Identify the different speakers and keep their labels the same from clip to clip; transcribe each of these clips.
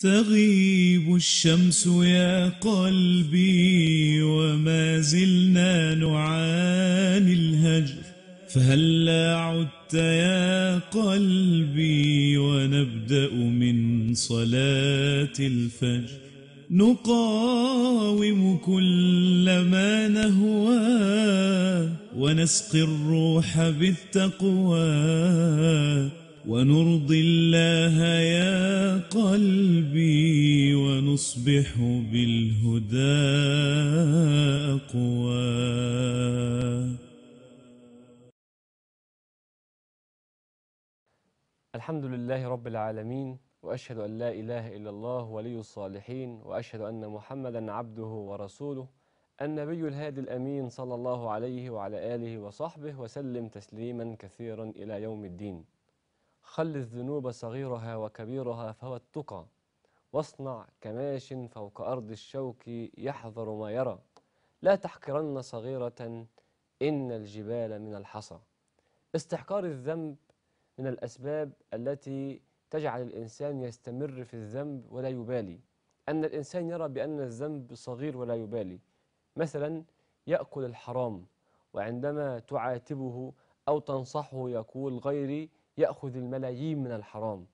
Speaker 1: تغيب الشمس يا قلبي وما زلنا نعاني الهجر فهلا عدت يا قلبي ونبدأ من صلاة الفجر نقاوم كل ما نهوى ونسقي الروح بالتقوى ونرضي الله يا قلبي ونصبح بالهدى أقوى
Speaker 2: الحمد لله رب العالمين وأشهد أن لا إله إلا الله ولي الصالحين وأشهد أن محمدا عبده ورسوله النبي الهادي الأمين صلى الله عليه وعلى آله وصحبه وسلم تسليما كثيرا إلى يوم الدين خل الذنوب صغيرها وكبيرها فهو التقى واصنع كماش فوق أرض الشوك يحذر ما يرى لا تحقرن صغيرة إن الجبال من الحصى استحقار الذنب من الأسباب التي تجعل الإنسان يستمر في الذنب ولا يبالي أن الإنسان يرى بأن الذنب صغير ولا يبالي مثلا يأكل الحرام وعندما تعاتبه أو تنصحه يقول غيري يأخذ الملايين من الحرام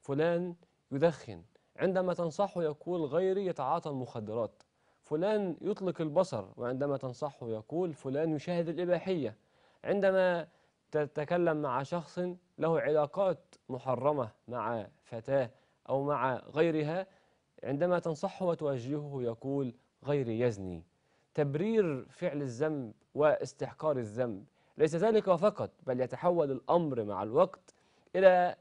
Speaker 2: فلان يدخن عندما تنصحه يقول غيري يتعاطى المخدرات فلان يطلق البصر وعندما تنصحه يقول فلان يشاهد الإباحية عندما تتكلم مع شخص له علاقات محرمة مع فتاة أو مع غيرها عندما تنصحه وتوجهه يقول غيري يزني تبرير فعل الذنب واستحقار الذنب ليس ذلك فقط بل يتحول الأمر مع الوقت إلى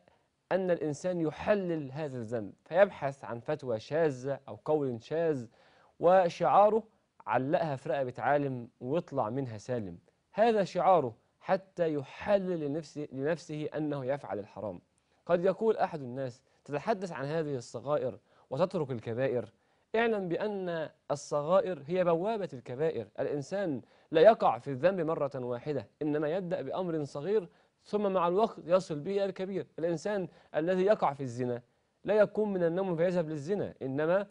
Speaker 2: أن الإنسان يحلل هذا الذنب فيبحث عن فتوى شاذة أو قول شاذ وشعاره علقها في رقبة عالم ويطلع منها سالم هذا شعاره حتى يحلل لنفسه, لنفسه أنه يفعل الحرام قد يقول أحد الناس تتحدث عن هذه الصغائر وتترك الكبائر اعلم بأن الصغائر هي بوابة الكبائر الإنسان لا يقع في الذنب مرة واحدة إنما يبدأ بأمر صغير ثم مع الوقت يصل به الكبير الإنسان الذي يقع في الزنا لا يكون من النوم فيذهب للزنا إنما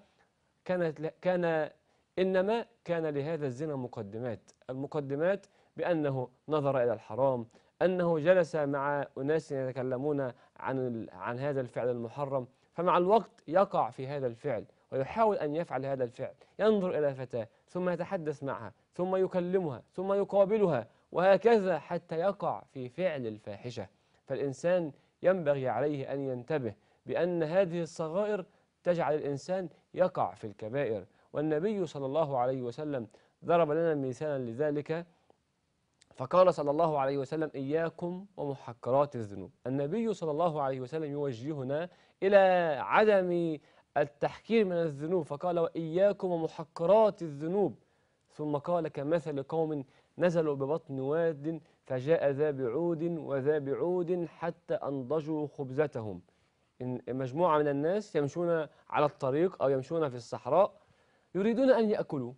Speaker 2: كانت كان إنما كان لهذا الزنا مقدمات المقدمات بأنه نظر إلى الحرام أنه جلس مع أناس يتكلمون عن عن هذا الفعل المحرم فمع الوقت يقع في هذا الفعل ويحاول أن يفعل هذا الفعل ينظر إلى فتاة ثم يتحدث معها ثم يكلمها ثم يقابلها وهكذا حتى يقع في فعل الفاحشة فالإنسان ينبغي عليه أن ينتبه بأن هذه الصغائر تجعل الإنسان يقع في الكبائر والنبي صلى الله عليه وسلم ضرب لنا مثالا لذلك فقال صلى الله عليه وسلم إياكم ومحقرات الذنوب النبي صلى الله عليه وسلم يوجهنا إلى عدم التحكير من الذنوب فقال وإياكم ومحقرات الذنوب ثم قال كمثل قوم نزلوا ببطن واد فجاء ذا بعود وذا بعود حتى أنضجوا خبزتهم إن مجموعة من الناس يمشون على الطريق أو يمشون في الصحراء يريدون أن يأكلوا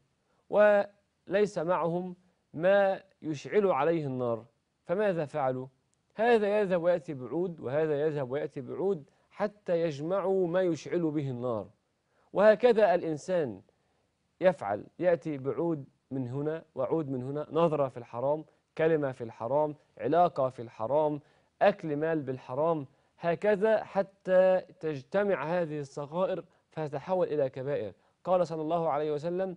Speaker 2: وليس معهم ما يشعل عليه النار فماذا فعلوا؟ هذا يذهب ويأتي بعود وهذا يذهب ويأتي بعود حتى يجمعوا ما يشعل به النار وهكذا الإنسان يفعل يأتي بعود من هنا وعود من هنا نظرة في الحرام كلمة في الحرام علاقة في الحرام أكل مال بالحرام هكذا حتى تجتمع هذه الصغائر فتتحول إلى كبائر قال صلى الله عليه وسلم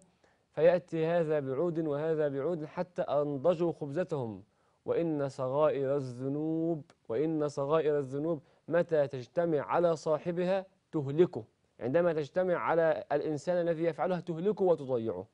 Speaker 2: فيأتي هذا بعود وهذا بعود حتى أنضجوا خبزتهم وإن صغائر الذنوب وإن صغائر الذنوب متى تجتمع على صاحبها تهلكه عندما تجتمع على الإنسان الذي يفعلها تهلكه وتضيعه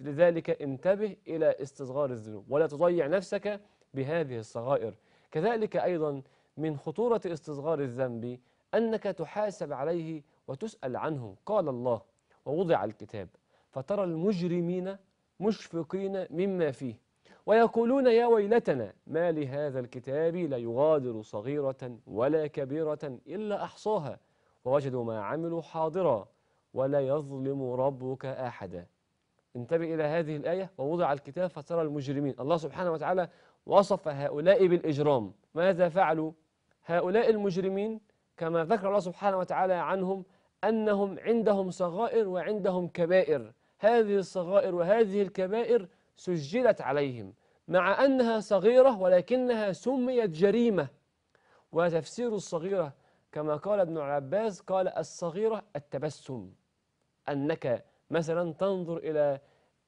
Speaker 2: لذلك انتبه إلى استصغار الذنوب ولا تضيع نفسك بهذه الصغائر كذلك أيضا من خطورة استصغار الذنب أنك تحاسب عليه وتسأل عنه قال الله ووضع الكتاب فترى المجرمين مشفقين مما فيه ويقولون يا ويلتنا ما لهذا الكتاب لا يغادر صغيرة ولا كبيرة إلا أحصاها ووجدوا ما عملوا حاضرا ولا يظلم ربك أحدا انتبه إلى هذه الآية ووضع الكتاب فترى المجرمين الله سبحانه وتعالى وصف هؤلاء بالإجرام ماذا فعلوا؟ هؤلاء المجرمين كما ذكر الله سبحانه وتعالى عنهم أنهم عندهم صغائر وعندهم كبائر هذه الصغائر وهذه الكبائر سجلت عليهم مع أنها صغيرة ولكنها سميت جريمة وتفسير الصغيرة كما قال ابن عباس قال الصغيرة التبسم أنك مثلا تنظر إلى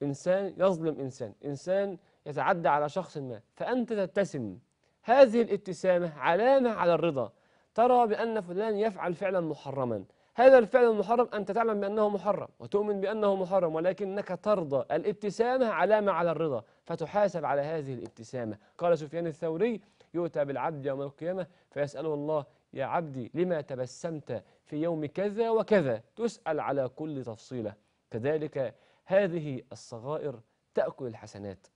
Speaker 2: إنسان يظلم إنسان إنسان يتعدى على شخص ما فأنت تبتسم هذه الابتسامة علامة على الرضا ترى بأن فلان يفعل فعلا محرما هذا الفعل المحرم أنت تعلم بأنه محرم وتؤمن بأنه محرم ولكنك ترضى الابتسامة علامة على الرضا فتحاسب على هذه الابتسامة قال سفيان الثوري يؤتى بالعبد يوم القيامة فيسأله الله يا عبدي لما تبسمت في يوم كذا وكذا تسأل على كل تفصيلة كذلك هذه الصغائر تأكل الحسنات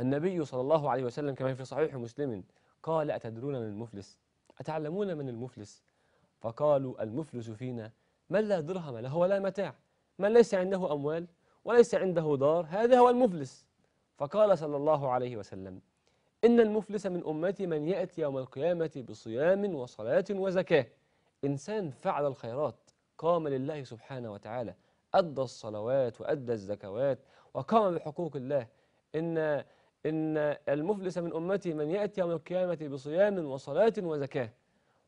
Speaker 2: النبي صلى الله عليه وسلم كما في صحيح مسلم قال أتدرون من المفلس أتعلمون من المفلس فقالوا المفلس فينا من لا درهم له ولا متاع من ليس عنده أموال وليس عنده دار هذا هو المفلس فقال صلى الله عليه وسلم إن المفلس من أمتي من يأتي يوم القيامة بصيام وصلاة وزكاة إنسان فعل الخيرات قام لله سبحانه وتعالى أدى الصلوات وأدى الزكوات وقام بحقوق الله إن إن المفلس من أمتي من يأتي يوم القيامة بصيام وصلاة وزكاة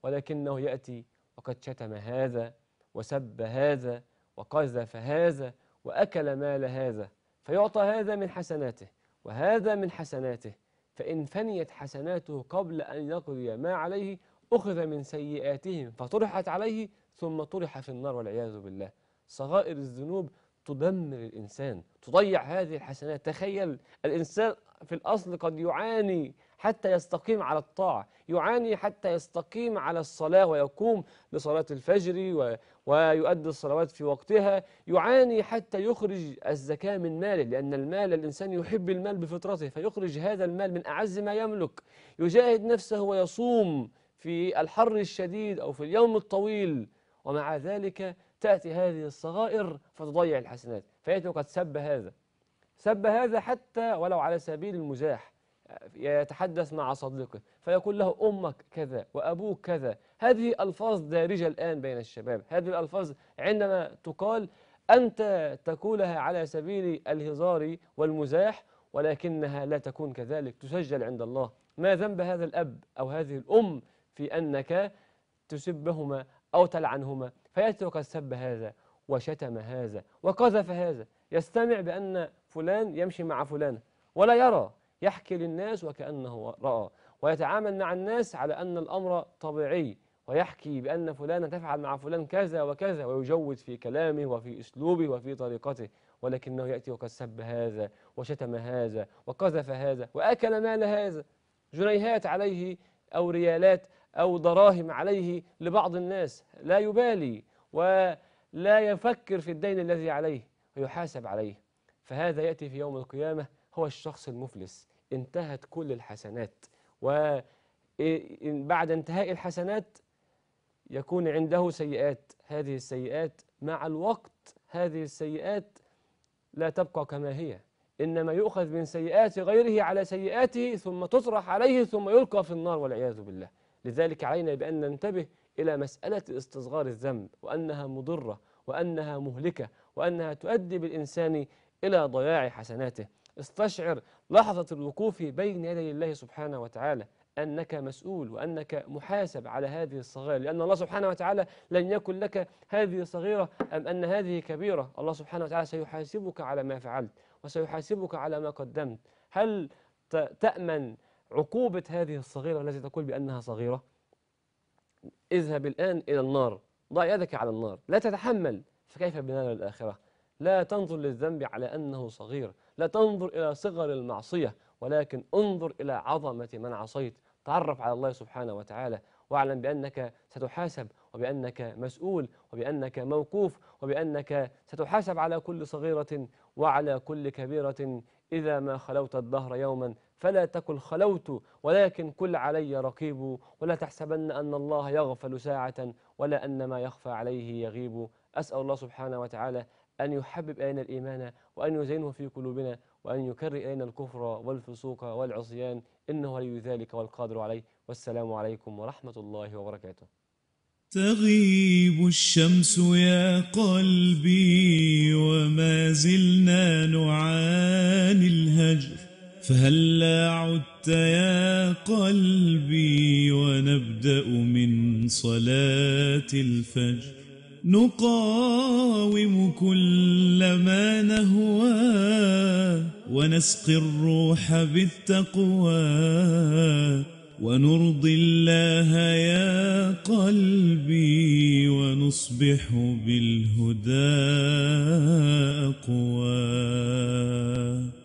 Speaker 2: ولكنه يأتي وقد شتم هذا وسب هذا وقذف هذا وأكل مال هذا فيعطى هذا من حسناته وهذا من حسناته فإن فنيت حسناته قبل أن يقضي ما عليه أخذ من سيئاتهم فطرحت عليه ثم طرح في النار والعياذ بالله صغائر الذنوب تدمر الإنسان تضيع هذه الحسنات تخيل الإنسان في الأصل قد يعاني حتى يستقيم على الطاعة يعاني حتى يستقيم على الصلاة ويقوم لصلاة الفجر و... ويؤدي الصلوات في وقتها يعاني حتى يخرج الزكاة من ماله لأن المال الإنسان يحب المال بفطرته فيخرج هذا المال من أعز ما يملك يجاهد نفسه ويصوم في الحر الشديد أو في اليوم الطويل ومع ذلك تأتي هذه الصغائر فتضيع الحسنات فيأتي وقد سب هذا سب هذا حتى ولو على سبيل المزاح يتحدث مع صديقه فيقول له أمك كذا وأبوك كذا هذه ألفاظ دارجة الآن بين الشباب هذه الألفاظ عندما تقال أنت تقولها على سبيل الهزار والمزاح ولكنها لا تكون كذلك تسجل عند الله ما ذنب هذا الأب أو هذه الأم في أنك تسبهما أو تلعنهما فيترك السب هذا وشتم هذا وقذف هذا يستمع بأن فلان يمشي مع فلانة ولا يرى يحكي للناس وكأنه رأى ويتعامل مع الناس على أن الأمر طبيعي ويحكي بأن فلان تفعل مع فلان كذا وكذا ويجود في كلامه وفي أسلوبه وفي طريقته ولكنه يأتي وكسب هذا وشتم هذا وقذف هذا وأكل مال هذا جنيهات عليه أو ريالات أو دراهم عليه لبعض الناس لا يبالي ولا يفكر في الدين الذي عليه ويحاسب عليه فهذا يأتي في يوم القيامة هو الشخص المفلس انتهت كل الحسنات وبعد انتهاء الحسنات يكون عنده سيئات هذه السيئات مع الوقت هذه السيئات لا تبقى كما هي إنما يؤخذ من سيئات غيره على سيئاته ثم تطرح عليه ثم يلقى في النار والعياذ بالله لذلك علينا بأن ننتبه إلى مسألة استصغار الذنب وأنها مضرة وأنها مهلكة وأنها تؤدي بالإنسان إلى ضياع حسناته استشعر لحظة الوقوف بين يدي الله سبحانه وتعالى أنك مسؤول وأنك محاسب على هذه الصغيرة لأن الله سبحانه وتعالى لن يكن لك هذه صغيرة أم أن هذه كبيرة الله سبحانه وتعالى سيحاسبك على ما فعلت وسيحاسبك على ما قدمت هل تأمن عقوبة هذه الصغيرة التي تقول بأنها صغيرة اذهب الآن إلى النار ضع يدك على النار لا تتحمل فكيف بنار الآخرة لا تنظر للذنب على أنه صغير لا تنظر إلى صغر المعصية ولكن انظر إلى عظمة من عصيت تعرف على الله سبحانه وتعالى واعلم بأنك ستحاسب وبأنك مسؤول وبأنك موقوف وبأنك ستحاسب على كل صغيرة وعلى كل كبيرة إذا ما خلوت الدهر يوما فلا تكن خلوت ولكن كل علي رقيب ولا تحسبن أن الله يغفل ساعة ولا أن ما يخفى عليه يغيب أسأل الله سبحانه وتعالى أن يحبب إلينا الإيمان وأن يزينه في قلوبنا وأن يكرر إلينا الكفر والفسوق والعصيان إنه ولي ذلك والقادر عليه والسلام عليكم ورحمة الله وبركاته
Speaker 1: تغيب الشمس يا قلبي وما زلنا نعاني الهجر فهلا عدت يا قلبي ونبدأ من صلاة الفجر نقاوم كل ما نهوى ونسقي الروح بالتقوى ونرضي الله يا قلبي ونصبح بالهدى أقوى